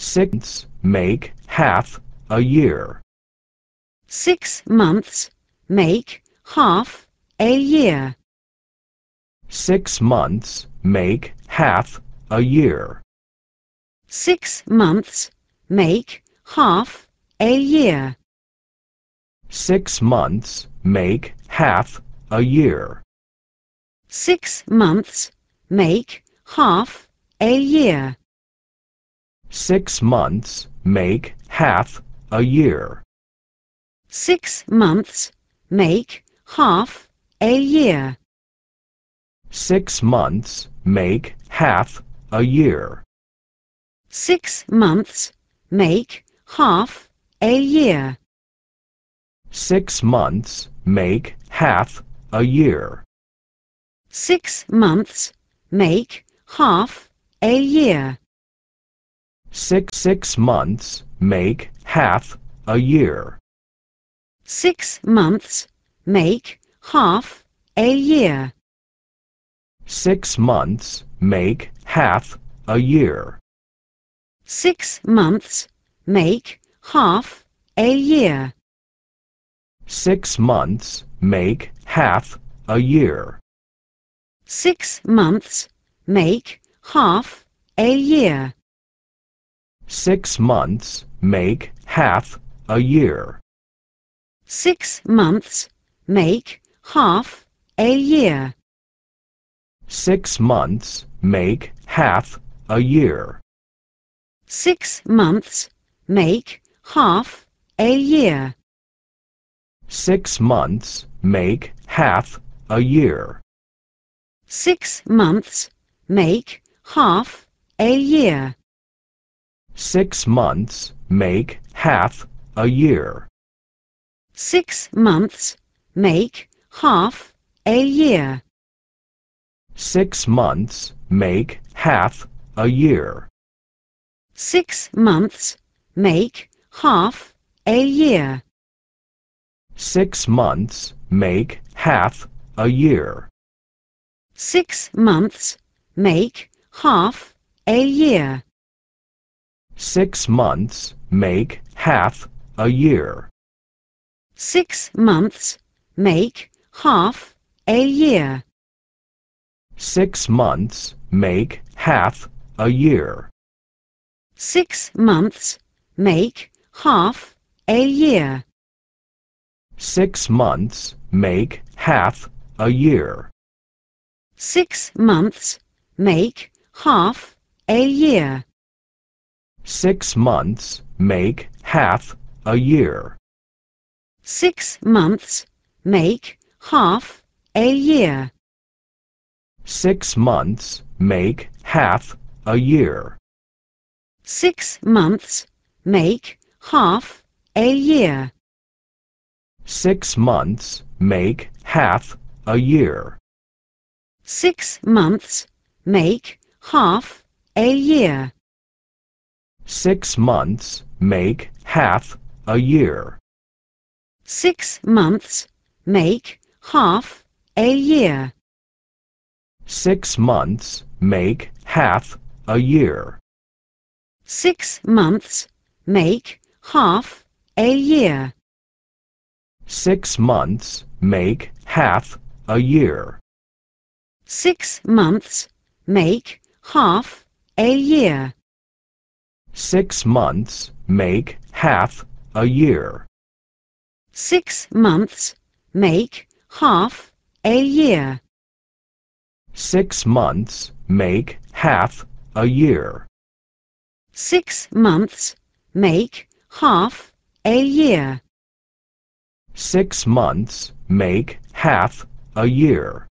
six make half a year. Six months make half a year. Six months make half a year. Six months make half a year. Six months make half a year. Six months make half a year six months make half a year. six months make half a year. six months make half a year. six months make half a year. six months make half a year. six months make half a year. Six six months make half a year. Six months make half a year. Six months make half a year. Six months make half a year. Six months make half a year. Six months make half a year six months make half a year. six months make half a year. six months make half a year. six months make half a year. six months make half a year. six months make half a year six months make half a year. Six months make half a year. Six months make half a year. Six months make half a year. Six months make half a year. Six months make half a year six months make half a year. six months make half a year. six months make half a year. six months make half a year. six months make half a year. six months make half a year six months make half a year. Six months make half a year. Six months make half a year. Six months make half a year. Six months make half a year. Six months make half a year six months make half a year. six months make half a year. six months make half a year. six months make half a year. six months make half a year. six months make half a year. Six months make half a year. Six months make half a year. Six months make half a year. Six months make half a year. Six months make half a year.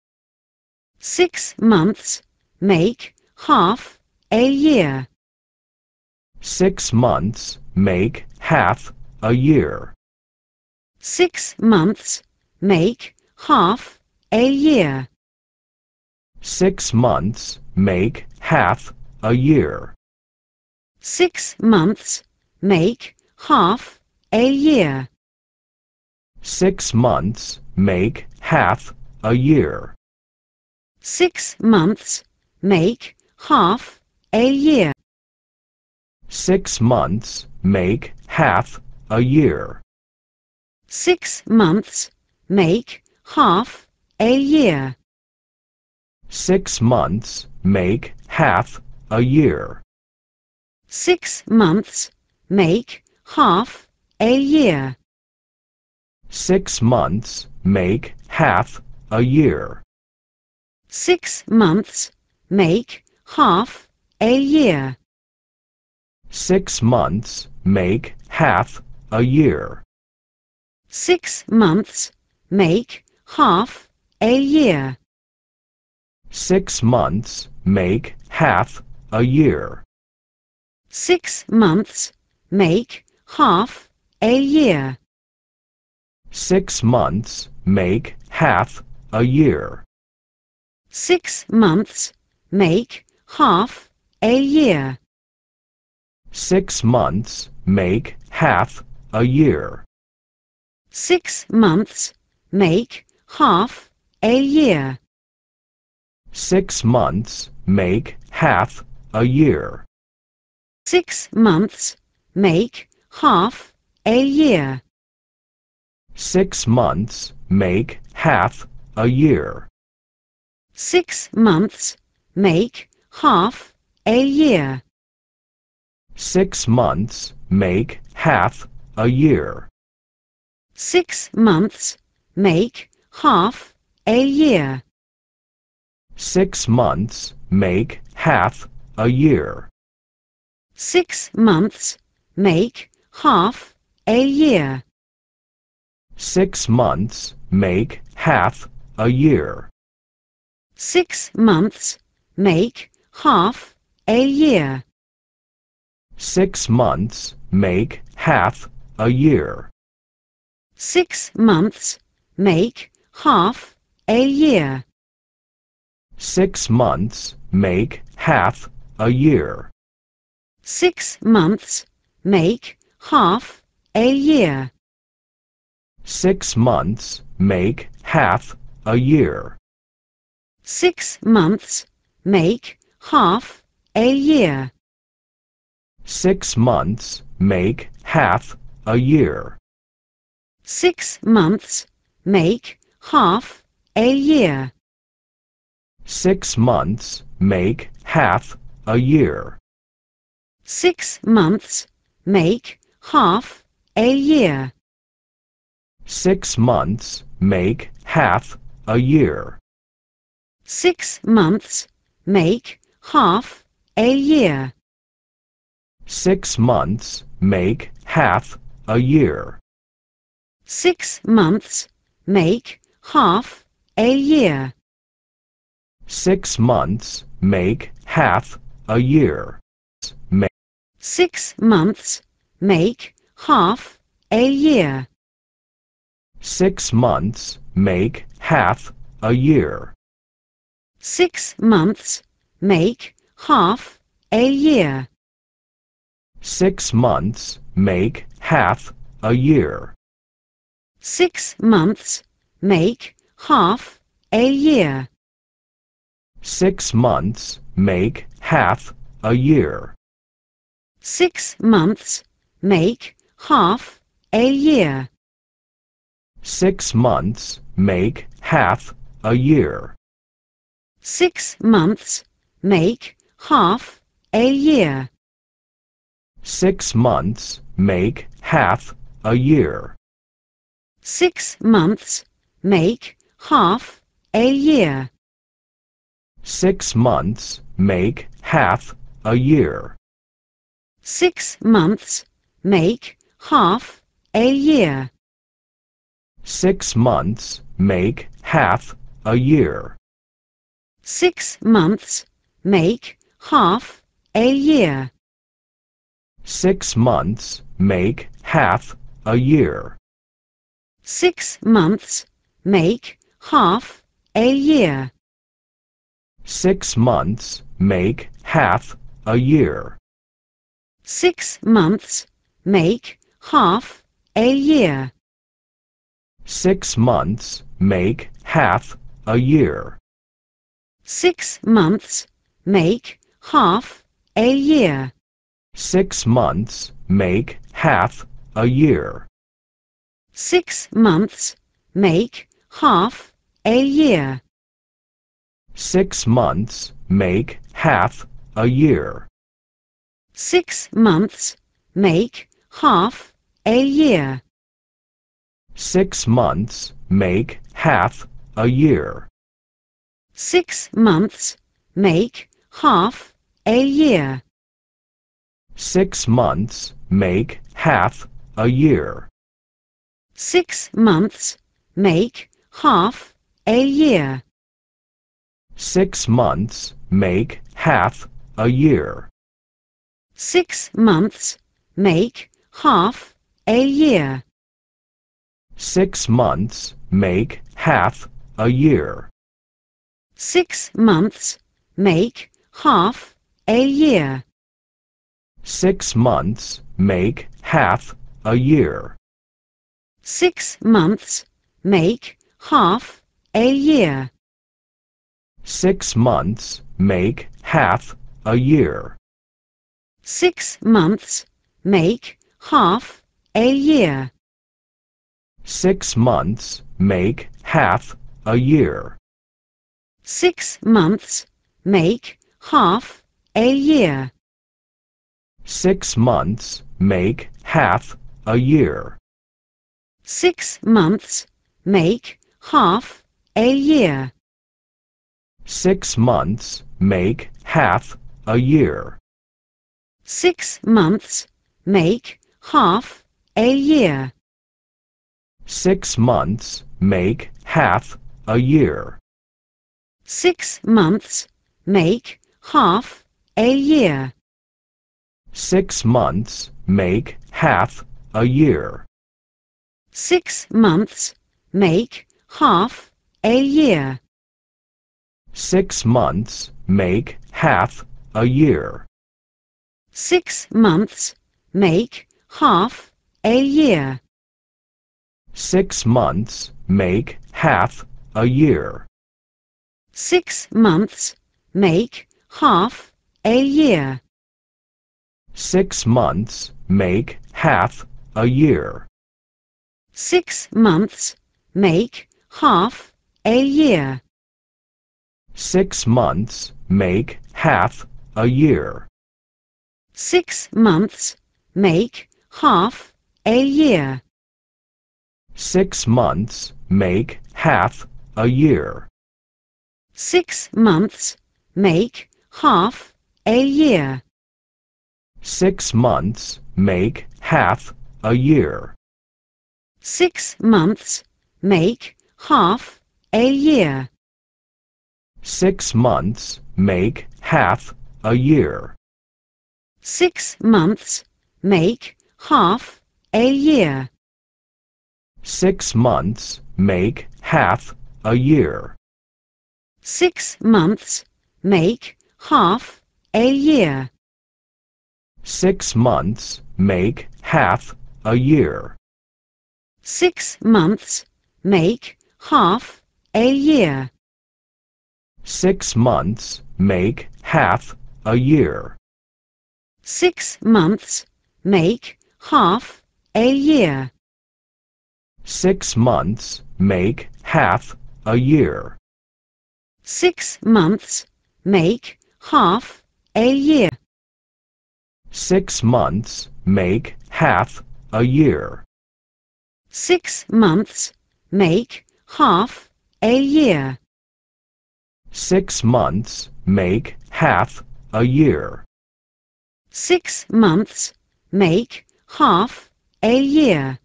Six months make half a year six months make half a year. Six months make half a year. Six months make half a year. Six months make half a year. Six months make half a year. Six months make half a year. Six months make half a year. Six months make half a year. Six months make half a year. Six months make half a year. Six months make half a year. Six months make half a year six months make half a year. Six months make half a year. Six months make half a year. Six months make half a year. Six months make half a year. Six months make half a year six months make half a year. Six months make half a year. Six months make half a year. Six months make half a year. Six months make half a year. Six months make half a year six months make half a year. Six months make half a year. Six months make half a year. Six months make half a year. Six months make half a year. Six months make half a year. Six months make half a year. Six months make half a year. Six months make half a year. Six months make half a year. Six months make half a year. Six months make half a year six months make half a year. six months make half a year. six months make half a year. six months make half a year. six months make half a year. six months make half a year six months make half a year. Six months make half a year. Six months make half a year. Six months make half a year. Six months make half a year. Six months make half a year six months make half a year. Six months make half a year. Six months make half a year. Six months make half a year. Six months make half a year. Six months make half a year six months make half a year. six months make half a year. six months make half a year. six months make half a year. six months make half a year. six months make half a year six months make half a year. six months make half a year. six months make half a year. six months make half a year. six months make half a year. six months make half a year six months make half a year. six months make half a year. six months make half a year. six months make half a year. six months make half a year. six months make half a year six months make half a year. six months make half a year. six months make half a year. six months make half a year. six months make half a year. six months make half a year six months make half a year. Six months make half a year. Six months make half a year. Six months make half a year. Six months make half a year. Six months make half a year six months make half a year. six months make half a year. six months make half a year. six months make half a year. six months make half a year. six months make half a year six months make half a year. Six months make half a year. Six months make half a year. Six months make half a year. Six months make half a year. Six months make half a year six months make half a year. six months make half a year. six months make half a year. six months make half a year. six months make half a year. six months make half a year six months make half a year. six months make half a year. six months make half a year. six months make half a year. six months make half a year. six months make half a year six months make half a year. Six months make half a year. Six months make half a year. Six months make half a year. Six months make half a year. Six months make half a year six months make half a year. Six months make half a year. Six months make half a year. Six months make half a year.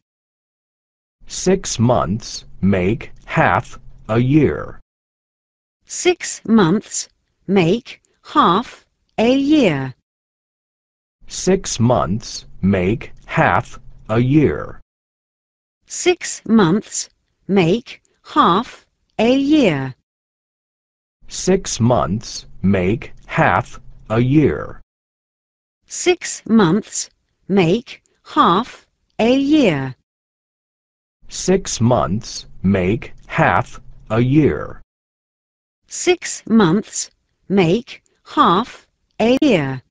Six months make half a year. Six months make half a year six months make half a year. Six months make half a year. Six months make half a year. Six months make half a year. Six months make half a year. Six months make half a year.